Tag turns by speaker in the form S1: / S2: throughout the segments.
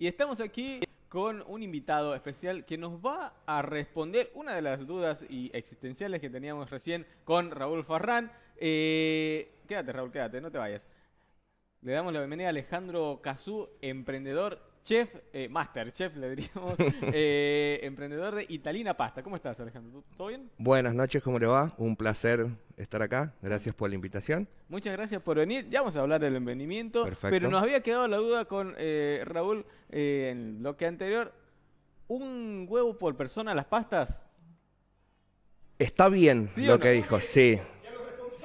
S1: Y estamos aquí con un invitado especial que nos va a responder una de las dudas y existenciales que teníamos recién con Raúl Farrán. Eh, quédate, Raúl, quédate, no te vayas. Le damos la bienvenida a Alejandro Cazú, emprendedor Chef, eh, Master Chef le diríamos, eh, emprendedor de Italina Pasta. ¿Cómo estás, Alejandro? ¿Todo bien?
S2: Buenas noches, ¿cómo le va? Un placer estar acá. Gracias por la invitación.
S1: Muchas gracias por venir. Ya vamos a hablar del emprendimiento, pero nos había quedado la duda con eh, Raúl en lo que anterior. ¿Un huevo por persona las pastas?
S2: Está bien lo que dijo, sí.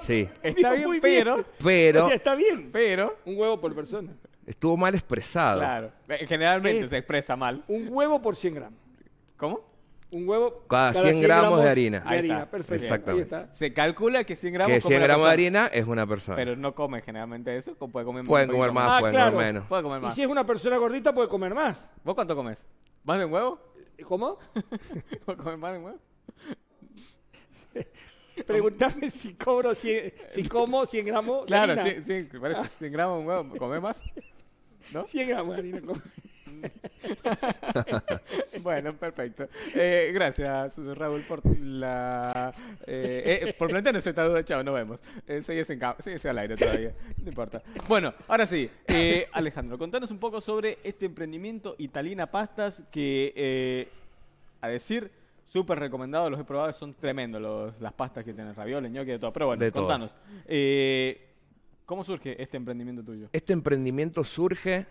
S2: Sí. Está bien,
S1: pero. Pero. está bien. Pero. Un huevo por persona.
S2: Estuvo mal expresado. Claro.
S1: Eh, generalmente eh, se expresa mal. Un huevo por 100 gramos. ¿Cómo? Un huevo Cada 100 gramos de harina. Ahí está. perfecto. Ahí está. Se calcula que 100 gramos. que 100 gramos de harina es una persona. Pero no come generalmente eso. Puede comer Pueden comer más, ah, pueden comer menos. Puede comer más Y si es una persona gordita puede comer más. ¿Vos cuánto comes? ¿Más de un huevo? Eh, ¿Cómo? ¿Puedo comer más de un huevo? Preguntame si cobro 100, si como 100 gramos de Claro, harina. sí, sí, parece 100 ah. gramos de un huevo. Come más? ¿No? Ciega bueno, perfecto. Eh, gracias, Raúl, por la. Eh, eh, por plantearnos esta duda. Chao, nos vemos. Eh, Seguís en al aire todavía. No importa. Bueno, ahora sí. Alejandro, contanos un poco sobre este emprendimiento Italina Pastas que, a decir, súper recomendado. Los he probado, son tremendos las pastas que tienen ravioles, ñoqui, de todo. Pero bueno, contanos. ¿Cómo surge este emprendimiento tuyo?
S2: Este emprendimiento surge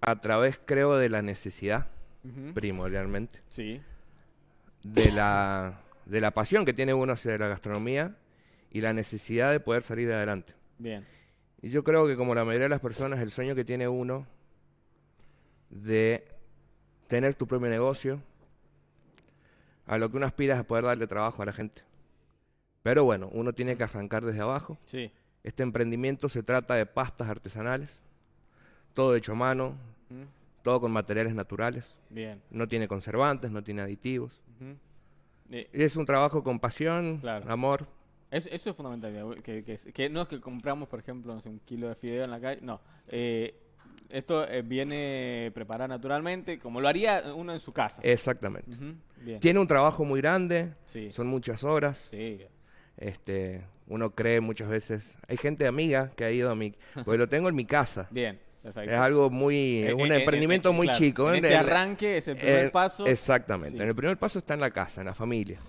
S2: a través, creo, de la necesidad, primordialmente. Sí. De la, de la pasión que tiene uno hacia la gastronomía y la necesidad de poder salir adelante. Bien. Y yo creo que como la mayoría de las personas, el sueño que tiene uno de tener tu propio negocio, a lo que uno aspira es poder darle trabajo a la gente. Pero bueno, uno tiene que arrancar desde abajo. Sí. Este emprendimiento se trata de pastas artesanales, todo hecho a mano, todo con materiales naturales. Bien. No tiene conservantes, no tiene aditivos. es un trabajo con pasión, amor.
S1: eso es fundamental. Que, no es que compramos, por ejemplo, un kilo de fideo en la calle. No. Eh, esto eh, viene preparado naturalmente, como lo haría uno en su casa. Exactamente. Tiene
S2: un trabajo muy grande, son muchas horas. Sí. Este, uno cree muchas veces. Hay gente amiga que ha ido a mi. Pues lo tengo en mi casa. Bien. Perfecto. Es algo muy. Eh, es un eh, eh, emprendimiento muy chico. Este el, arranque es el primer paso. Exactamente. En el primer paso está en la casa, en la familia.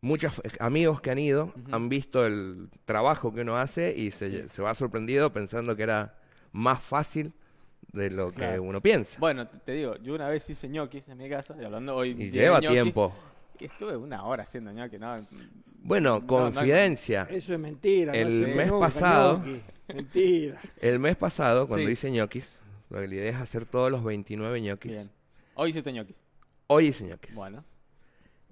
S2: Muchos amigos que han ido han visto el trabajo que uno hace y se, va sorprendido pensando que era más fácil de lo que uno piensa.
S1: Bueno, te, digo, yo una vez hice ñoquis en mi casa, y hablando hoy. Y lleva tiempo. Estuve una hora haciendo ñoquis, ¿no? Bueno, confidencia. eso es mentira. El mes pasado. Mentira. El mes pasado, cuando
S2: hice ñoquis, lo que la idea es hacer todos los 29 ñoquis.
S1: Hoy hiciste ñoquis.
S2: Hoy hice ñoquis. Bueno,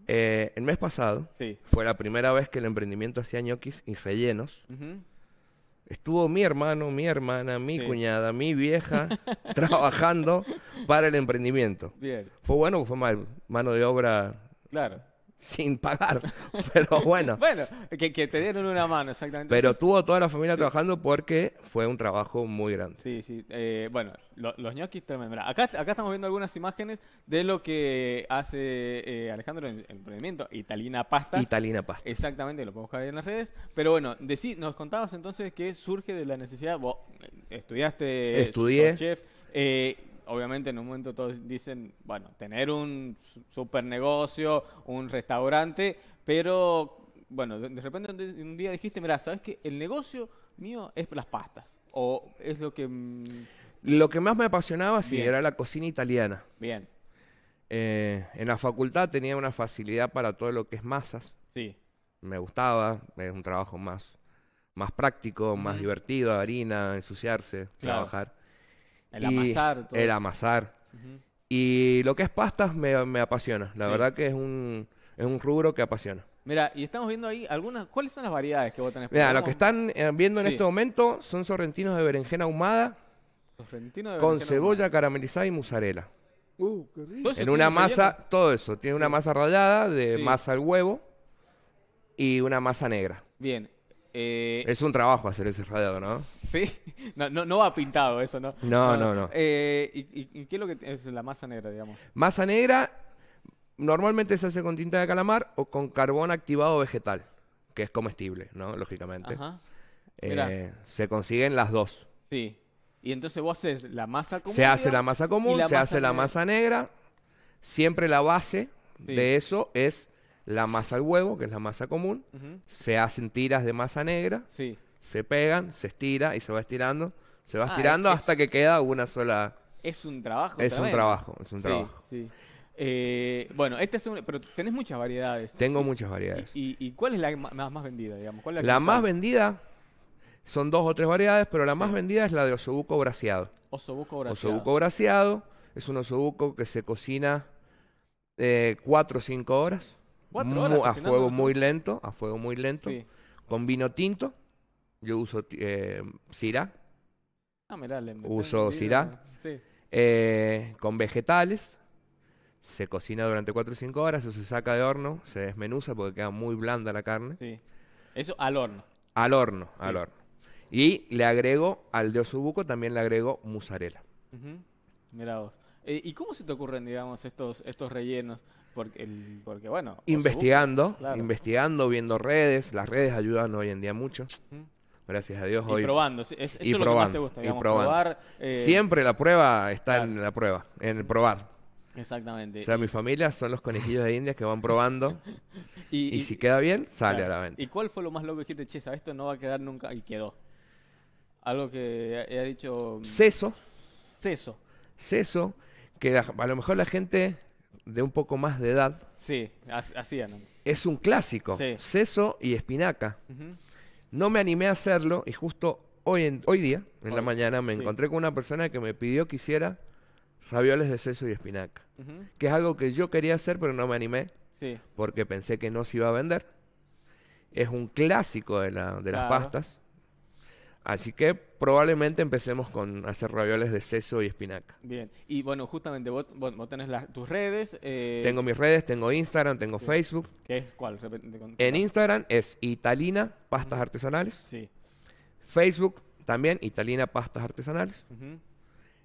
S2: eh, el mes pasado fue la primera vez que el emprendimiento hacía ñoquis y rellenos. Estuvo mi hermano, mi hermana, mi cuñada, mi vieja trabajando para el emprendimiento. Bien, Fue bueno, o fue mal- mano de obra
S1: claro sin pagar. Pero bueno. bueno, que, que, te dieron una mano, exactamente. Pero
S2: tuvo toda la familia trabajando porque fue un trabajo muy grande.
S1: Sí, sí. Eh, bueno, los ñoquis tremendos. Acá, estamos viendo algunas imágenes de lo que hace eh, Alejandro en el emprendimiento, Italina Pastas. Italina Pastas. Exactamente, lo podemos buscar ahí en las redes. Pero bueno, decís, nos contabas entonces que surge de la necesidad, vos eh, estudiaste, estudié, chef, eh, obviamente en un momento todos dicen, bueno, tener un super negocio, un restaurante, pero bueno, de repente un día dijiste, mira, ¿sabes que El negocio mío es las pastas. ¿O es lo que...? Mm,
S2: lo que más me apasionaba, sí, era la cocina italiana. Bien. Eh, en la facultad tenía una facilidad para todo lo que es masas. Sí. Me gustaba, es un trabajo más, más práctico, más divertido, harina, ensuciarse, trabajar. El amasar. El amasar. Y lo que es pastas me, apasiona. La verdad que es un, es un rubro que apasiona.
S1: Mira, y estamos viendo ahí algunas. ¿Cuáles son las variedades que vos tenés? Mira, lo que están
S2: eh, viendo en este momento son sorrentinos de berenjena ahumada.
S1: Con cebolla
S2: caramelizada y mozzarella.
S1: Uh, qué rico. En una masa,
S2: todo eso. Tiene una masa rallada de masa al huevo y una masa negra. Bien. Eh, es un trabajo hacer ese rallado, ¿no?
S1: Sí, no, no, no, va pintado eso, ¿no? No, no, no. Eh, ¿y, qué es lo que es la masa negra, digamos?
S2: Masa negra normalmente se hace con tinta de calamar o con carbón activado vegetal, que es comestible, ¿no? Lógicamente. Ajá. Eh, se consiguen las dos.
S1: Sí. Y entonces vos haces la masa común. Se hace la masa común, se hace la masa
S2: negra. Siempre la base de eso es la masa al huevo, que es la masa común. Se hacen tiras de masa negra. Sí se pegan, se estira y se va estirando, se va ah, estirando hasta que queda una sola.
S1: Es un trabajo. Es un trabajo, eh, bueno, este es un, pero tenés muchas variedades. Tengo muchas variedades. ¿Y, cuál es la más, vendida, digamos? la, más
S2: vendida son dos o tres variedades, pero la más vendida es la de osobuco braseado.
S1: Osobuco braseado. Osobuco
S2: braseado es un osobuco que se cocina eh, cuatro o cinco horas. ¿Cuatro horas? a fuego muy lento, a fuego muy lento, con vino tinto yo uso eh,
S1: Ah, mirá, le Uso sira.
S2: Eh, con vegetales. Se cocina durante 4 o 5 horas, eso se saca de horno, se desmenuza porque queda muy blanda la carne. Sí. Eso al horno. Al horno, al horno. Y le agrego al de osubuco, también le agrego mozzarella.
S1: Mira vos. Eh, ¿Y cómo se te ocurren, digamos, estos, estos rellenos? Porque, el, porque bueno. Investigando,
S2: investigando, viendo redes. Las redes ayudan hoy en día mucho. Gracias a Dios y hoy. probando, eso es lo que más te gusta, digamos, probar. Eh, Siempre la prueba está en la prueba, en probar.
S1: Exactamente. O sea, mi
S2: familia son los conejillos de India que van probando y, si queda bien, sale a la venta.
S1: ¿Y cuál fue lo más loco que dijiste, Chesa, esto no va a quedar nunca y quedó? Algo que he dicho... Ceso. Mm, Ceso.
S2: Ceso, que a lo mejor la gente de un poco más de edad...
S1: Sí, así,
S2: Es un clásico. Ceso y espinaca. No me animé a hacerlo y justo hoy, en, hoy día, en la mañana, me encontré con una persona que me pidió que hiciera ravioles de seso y espinaca, que es algo que yo quería hacer pero no me animé sí. porque pensé que no se iba a vender. Es un clásico de, la, de las pastas. Así que probablemente empecemos con hacer ravioles de seso y espinaca.
S1: Bien, y bueno, justamente vos, tenés tus redes. Eh, tengo mis
S2: redes, tengo Instagram, tengo Facebook. ¿Qué es cuál? En Instagram es Italina Pastas Artesanales. Sí. Facebook también, Italina Pastas Artesanales.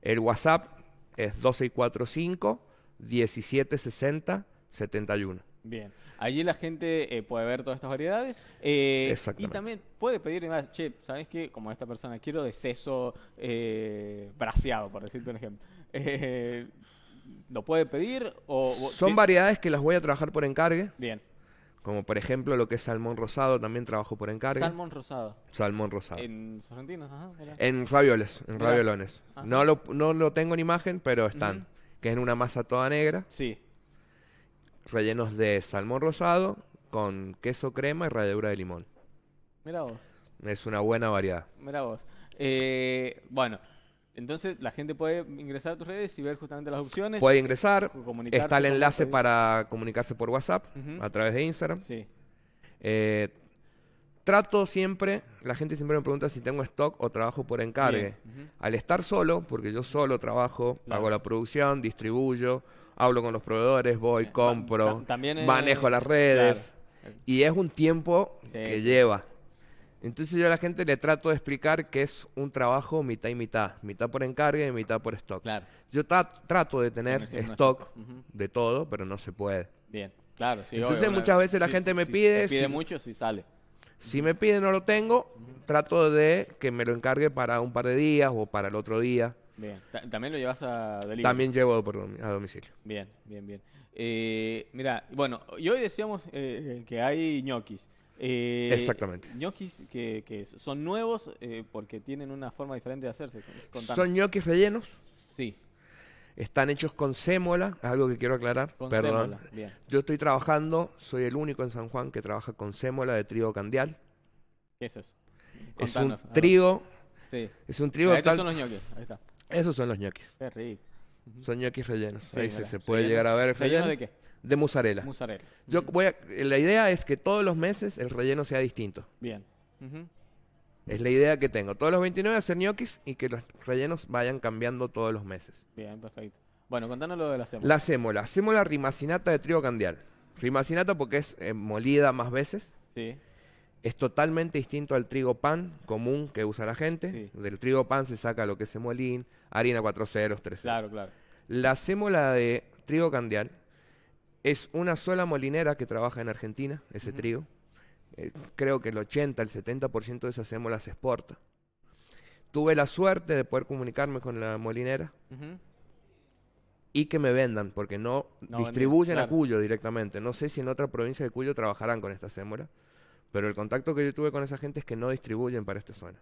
S2: El WhatsApp es 1245 1760 71.
S1: Bien. Allí la gente eh, puede ver todas estas variedades. Eh, Y también puede pedir más, che, ¿sabes qué? Como esta persona, quiero de seso eh, braseado, por decirte un ejemplo. Eh, ¿Lo puede pedir? O, Son
S2: variedades que las voy a trabajar por encargue. Bien. Como por ejemplo lo que es salmón rosado, también trabajo por encargue. Salmón rosado. Salmón rosado.
S1: En sorrentinos, En ravioles, en raviolones.
S2: No lo, no lo tengo en imagen, pero están. Que es en una masa toda negra. Sí rellenos de salmón rosado con queso crema y ralladura de limón. Mira vos. Es una buena variedad.
S1: Mira vos. Eh, bueno, entonces la gente puede ingresar a tus redes y ver justamente las opciones. Puede ingresar. Está el enlace
S2: para comunicarse por WhatsApp a través de Instagram. Sí. Eh, trato siempre, la gente siempre me pregunta si tengo stock o trabajo por encargue. Al estar solo, porque yo solo trabajo, hago la producción, distribuyo hablo con los proveedores, voy, eh, compro, manejo las redes. Y es un tiempo que lleva. Entonces yo a la gente le trato de explicar que es un trabajo mitad y mitad, mitad por encargue y mitad por stock. Yo trato de tener stock de todo, pero no se puede.
S1: Bien, claro, Entonces muchas veces la gente me pide... pide
S2: mucho, si sale. Si me pide no lo tengo, trato de que me lo encargue para un par de días o para el otro día.
S1: Bien. ¿También lo llevas a También
S2: llevo a domicilio.
S1: Bien, bien, bien. Eh, mira, bueno, y hoy decíamos eh, eh, que hay ñoquis. Eh, Exactamente. Ñoquis que, que son nuevos porque tienen una forma diferente de hacerse. Son ñoquis rellenos. Sí.
S2: Están hechos con sémola, algo que quiero aclarar. Perdón. Yo estoy trabajando, soy el único en San Juan que trabaja con sémola de trigo candial.
S1: ¿Qué es eso? es un trigo.
S2: Sí. Es un trigo. los ñoquis. Ahí está. Esos son los ñoquis. Es rico. Son ñoquis rellenos. se, puede llegar a ver el relleno. de qué? De mozzarella. Mozzarella. Yo voy la idea es que todos los meses el relleno sea distinto. Bien. Es la idea que tengo. Todos los 29 hacer ñoquis y que los rellenos vayan cambiando todos los meses.
S1: Bien, perfecto. Bueno, contanos lo de la sémola. La
S2: sémola. Sémola rimacinata de trigo candial. Rimacinata porque es eh, molida más veces. Sí. Es totalmente distinto al trigo pan común que usa la gente. Del trigo pan se saca lo que es semolín, harina cuatro ceros, 3 Claro, claro. La sémola de trigo candial es una sola molinera que trabaja en Argentina, ese trigo. Eh, creo que el 80, el 70% de esa sémola se exporta. Tuve la suerte de poder comunicarme con la molinera. y que me vendan, porque no, distribuyen a Cuyo directamente. No sé si en otra provincia de Cuyo trabajarán con esta sémola. Pero el contacto que yo tuve con esa gente es que no distribuyen para esta zona.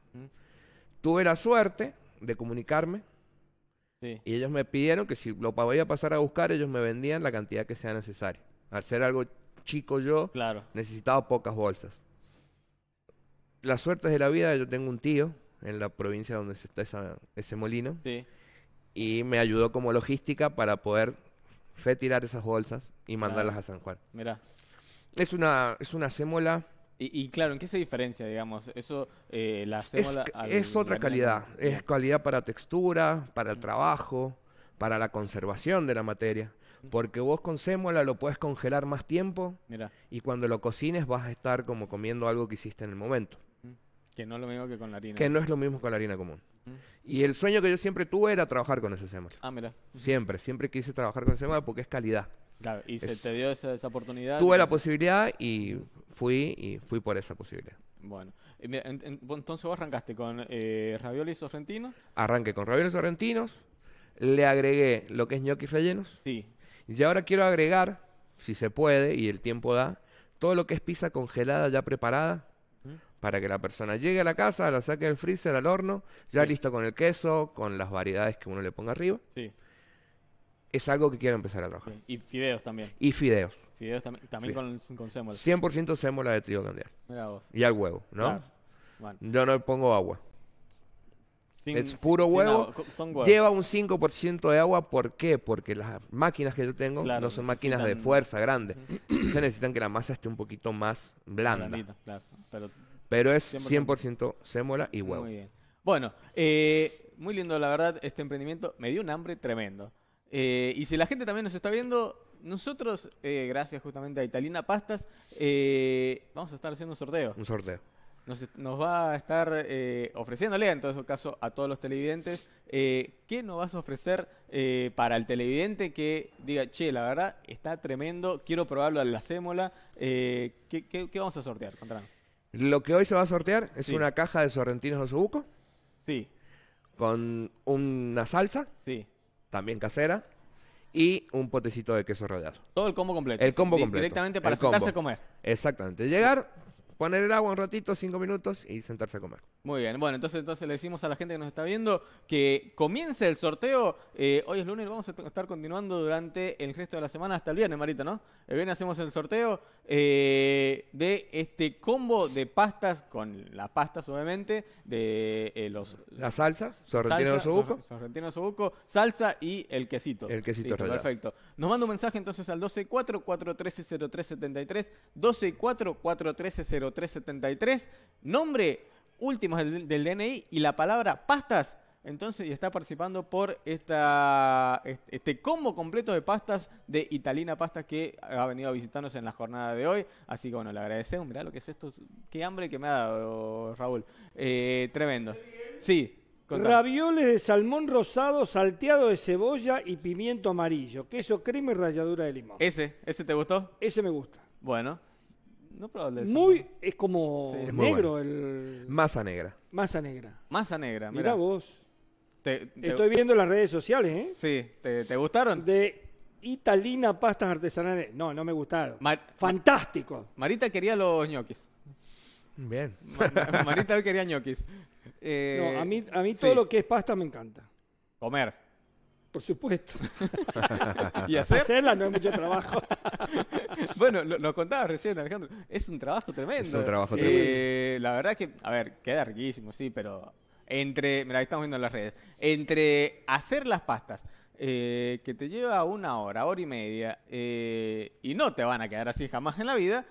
S2: Tuve la suerte de comunicarme. Y ellos me pidieron que si lo podía pasar a buscar, ellos me vendían la cantidad que sea necesaria. Al ser algo chico yo, necesitaba pocas bolsas. suerte es de la vida, yo tengo un tío en la provincia donde está ese molino. Y me ayudó como logística para poder retirar esas bolsas y mandarlas a San Juan.
S1: Mira. Es una, es una sémola y, claro, ¿en qué se diferencia, digamos? Eso eh, la es, otra calidad.
S2: Es calidad para textura, para el trabajo, para la conservación de la materia. Porque vos con sémola lo puedes congelar más tiempo y cuando lo cocines vas a estar como comiendo algo que hiciste en el momento.
S1: Que no es lo mismo que con la harina. Que no es
S2: lo mismo con la harina común. Y el sueño que yo siempre tuve era trabajar con ese sémola. Ah, mira. Siempre, siempre quise trabajar con sémola porque es calidad
S1: y se te dio esa, oportunidad. Tuve la
S2: posibilidad y fui y fui por esa posibilidad.
S1: Bueno, entonces vos arrancaste con eh, ravioli sorrentino.
S2: Arranqué con Ravioli sorrentinos, le agregué lo que es ñoquis rellenos. Sí. Y ahora quiero agregar, si se puede y el tiempo da, todo lo que es pizza congelada ya preparada para que la persona llegue a la casa, la saque del freezer, al horno, ya listo con el queso, con las variedades que uno le ponga arriba. Sí es algo que quiero empezar a trabajar. Y fideos también. Y fideos.
S1: Fideos también con, con sémola.
S2: 100% sémola de trigo mundial Mira vos. Y al huevo, ¿no? Yo no le pongo agua.
S1: es puro huevo. Lleva
S2: un 5% de agua. ¿Por qué? Porque las máquinas que yo tengo no son máquinas de fuerza grande. Se necesitan que la masa esté un poquito más blanda. claro. Pero, Pero, es 100%, 100% sémola y huevo. Muy bien.
S1: Bueno, eh, muy lindo, la verdad, este emprendimiento. Me dio un hambre tremendo. Eh, y si la gente también nos está viendo, nosotros, eh, gracias justamente a Italina Pastas, eh, vamos a estar haciendo un sorteo. Un sorteo. Nos, va a estar ofreciéndole, en todo caso, a todos los televidentes, ¿qué nos vas a ofrecer para el televidente que diga, che, la verdad, está tremendo, quiero probarlo a la sémola? ¿qué, vamos a sortear? Contrano?
S2: Lo que hoy se va a sortear es una caja de sorrentinos de Osobuco. Sí. Con una salsa. Sí también casera, y un potecito de queso rallado. Todo el combo completo. El combo completo. Directamente para sentarse a comer. Exactamente. Llegar, poner el agua un ratito, cinco minutos y sentarse a comer.
S1: Muy bien, bueno, entonces, entonces le decimos a la gente que nos está viendo que comience el sorteo. Eh, hoy es lunes, vamos a estar continuando durante el resto de la semana hasta el viernes, Marita, ¿no? El viernes hacemos el sorteo eh, de este combo de pastas, con la pasta, suavemente, de eh, los... La salsa, sorrentino salsa, de sobuco. Sorrentino de salsa y el quesito. El quesito Perfecto. Nos manda un mensaje entonces al 1244 413 0373 1244 373 nombre, último del, DNI y la palabra pastas. Entonces, y está participando por esta, este combo completo de pastas de Italina Pastas que ha venido a visitarnos en la jornada de hoy. Así que bueno, le agradecemos. Mirá lo que es esto. Qué hambre que me ha dado, Raúl. Eh, tremendo. Sí, Ravioles de salmón rosado, salteado de cebolla y pimiento amarillo, queso crema y ralladura de limón. ¿Ese? ¿Ese te gustó? Ese me gusta. Bueno. No Muy, es como negro el... Masa negra. Masa negra. Masa negra. Mira vos. Te- Estoy viendo las redes sociales, ¿eh? Sí, ¿te, gustaron? De Italina Pastas Artesanales. No, no me gustaron. Fantástico. Marita quería los ñoquis. Bien. Marita hoy quería ñoquis. Eh, no, a mí, a mí todo lo que es pasta me encanta. Comer. Por supuesto. ¿Y Hacerla no es mucho trabajo. lo, contabas recién, Alejandro. Es un trabajo tremendo. Es un trabajo tremendo. Eh, la verdad es que, a ver, queda riquísimo, sí, pero entre. Mira, estamos viendo en las redes. Entre hacer las pastas. Eh, que te lleva una hora, hora y media, eh, y no te van a quedar así jamás en la vida,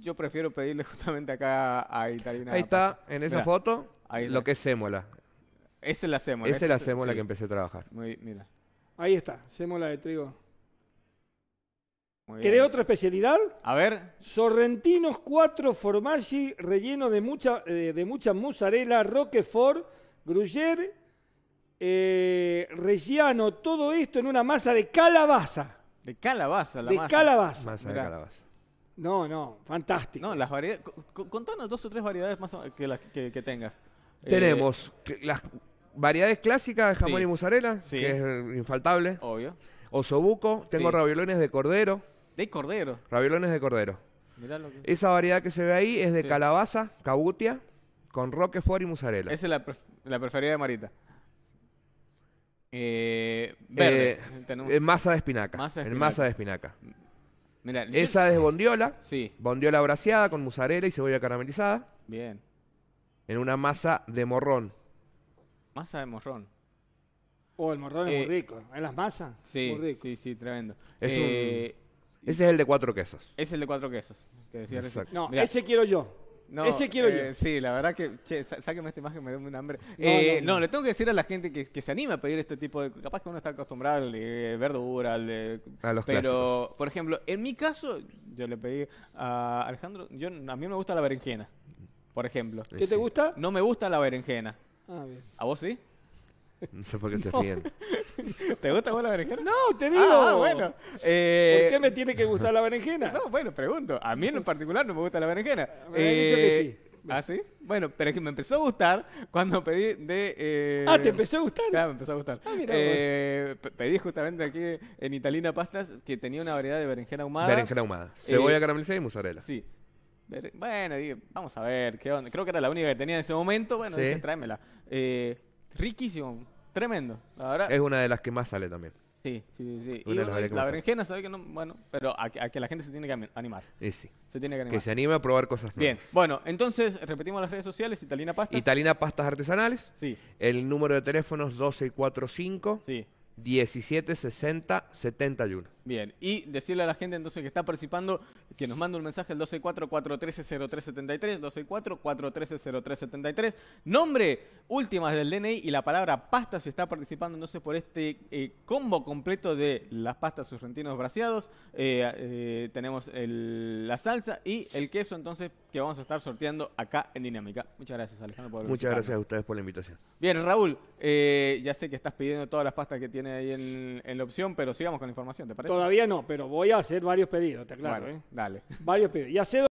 S1: yo prefiero pedirle justamente acá a Italiana. Ahí está, en esa foto,
S2: lo que es sémola.
S1: Esa es la sémola. Esa es la sémola que empecé a trabajar. Muy, mira. Ahí está, sémola de trigo. ¿Querés otra especialidad? A ver. Sorrentinos 4 formaggi relleno de mucha, eh, de mucha mozzarella, roquefort, gruyere, eh, todo esto en una masa de calabaza. De calabaza, la de Calabaza. de calabaza. No, no, fantástico. No, las variedades. Contanos dos o tres variedades más o- que, las que, tengas. Eh, Tenemos las variedades clásicas de jamón y mozzarella, que
S2: es infaltable. obvio. Osobuco, tengo rabiolones de cordero,
S1: de cordero.
S2: Rabiolones de cordero.
S1: lo que Esa
S2: variedad que se ve ahí es de calabaza, cabutia, con roquefort y mozzarella. Esa
S1: es la, preferida de Marita. Eh, eh verde. Eh, en
S2: masa de espinaca. en masa de espinaca.
S1: Esa es bondiola.
S2: Sí, Bondiola braseada con mozzarella y cebolla caramelizada. bien. En una masa de morrón.
S1: Masa de morrón. Oh, el morrón es eh, muy rico. En las masas. Sí, muy rico. sí, sí, tremendo. Es
S2: ese es el de cuatro quesos.
S1: Ese Es el de cuatro quesos. No, ese quiero yo. Ese eh, quiero yo. Sí, la verdad que, che, esta imagen, me da un hambre. Eh, no, le tengo que decir a la gente que, se anima a pedir este tipo de... Capaz que uno está acostumbrado al de verdura, al de... A los pero, por ejemplo, en mi caso, yo le pedí a Alejandro, yo, a mí me gusta la berenjena, por ejemplo. ¿Qué te gusta? No me gusta la berenjena. Ah, bien. ¿A vos sí? No sé por qué se ríen. ¿Te gusta vos la berenjena? No, te ah, digo. Ah, bueno. Eh, ¿Por qué me tiene que gustar la berenjena? No, bueno, pregunto. A mí en particular no me gusta la berenjena. Ah, me dicho que eh, sí. ¿Ah, sí? Bueno, pero es que me empezó a gustar cuando pedí de... Eh, ah, ¿te empezó a gustar? Claro, me empezó a gustar. Ah, mira. eh, Pedí justamente aquí en Italina Pastas que tenía una variedad de berenjena ahumada. Berenjena ahumada. Cebolla caramelizada y mozzarella. Sí. Bueno, dije, vamos a ver qué onda. Creo que era la única que tenía en ese momento. Bueno, dije, tráemela. Eh, Riquísimo, tremendo. La verdad. Es una de las que más sale también. Sí, sí, sí. la, berenjena, sabe que no, bueno, pero a, que la gente se tiene que animar. Sí, sí. Se tiene que animar. Que se anime
S2: a probar cosas nuevas. Bien,
S1: bueno, entonces repetimos las redes sociales, Italina Pastas. Italina
S2: Pastas Artesanales. Sí. El número de teléfono es 1245 sí. 1760 71.
S1: Bien, y decirle a la gente entonces que está participando que nos manda un mensaje al 264 413 0373 124-413-0373, nombre, últimas del DNI y la palabra pasta si está participando entonces por este eh, combo completo de las pastas sorrentinos braseados, eh, eh, tenemos la salsa y el queso entonces que vamos a estar sorteando acá en Dinámica. Muchas gracias Alejandro por Muchas gracias a
S2: ustedes por la invitación.
S1: Bien, Raúl, ya sé que estás pidiendo todas las pastas que tiene ahí en la opción, pero sigamos con la información, ¿te parece? todavía no, pero voy a hacer varios pedidos, te aclaro. ¿eh? Dale. Varios pedidos. Y hace